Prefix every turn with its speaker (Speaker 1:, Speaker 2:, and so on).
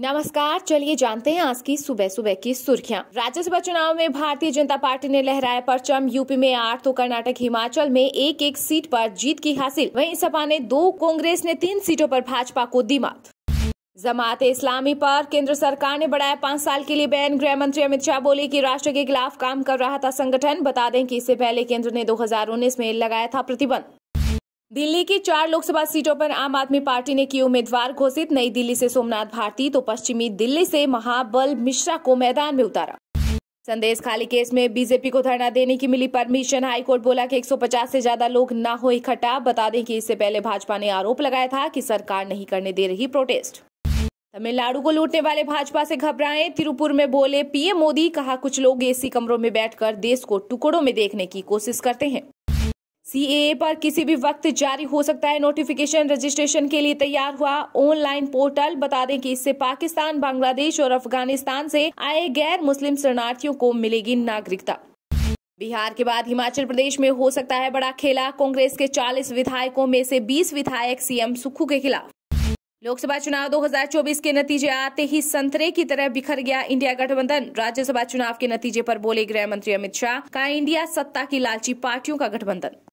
Speaker 1: नमस्कार चलिए जानते हैं आज की सुबह सुबह की सुर्खियां राज्यसभा चुनाव में भारतीय जनता पार्टी ने लहराया परचम यूपी में आठ तो कर्नाटक हिमाचल में एक एक सीट पर जीत की हासिल वहीं सपा ने दो कांग्रेस ने तीन सीटों पर भाजपा को दी मात जमात इस्लामी पर केंद्र सरकार ने बढ़ाया पाँच साल के लिए बैन गृह मंत्री अमित शाह बोले कि राष्ट्र के खिलाफ काम कर रहा था संगठन बता दें कि इससे पहले केंद्र ने 2019 में लगाया था प्रतिबंध दिल्ली की चार लोकसभा सीटों पर आम आदमी पार्टी ने किए उम्मीदवार घोषित नई दिल्ली से सोमनाथ भारती तो पश्चिमी दिल्ली से महाबल मिश्रा को मैदान में उतारा संदेश खाली केस में बीजेपी को धरना देने की मिली परमिशन हाईकोर्ट बोला कि 150 से ज्यादा लोग ना हो इकट्ठा बता दें कि इससे पहले भाजपा ने आरोप लगाया था कि सरकार नहीं करने दे रही प्रोटेस्ट तमिलनाडु को लूटने वाले भाजपा से घबराए तिरुपुर में बोले पीएम मोदी कहा कुछ लोग एसी कमरों में बैठकर देश को टुकड़ों में देखने की कोशिश करते हैं ए पर किसी भी वक्त जारी हो सकता है नोटिफिकेशन रजिस्ट्रेशन के लिए तैयार हुआ ऑनलाइन पोर्टल बता दें कि इससे पाकिस्तान बांग्लादेश और अफगानिस्तान से आए गैर मुस्लिम शरणार्थियों को मिलेगी नागरिकता बिहार के बाद हिमाचल प्रदेश में हो सकता है बड़ा खेला कांग्रेस के 40 विधायकों में से 20 विधायक सीएम सुक्खू के खिलाफ लोकसभा चुनाव 2024 के नतीजे आते ही संतरे की तरह बिखर गया इंडिया गठबंधन राज्यसभा चुनाव के नतीजे पर बोले गृह मंत्री अमित शाह का इंडिया सत्ता की लालची पार्टियों का गठबंधन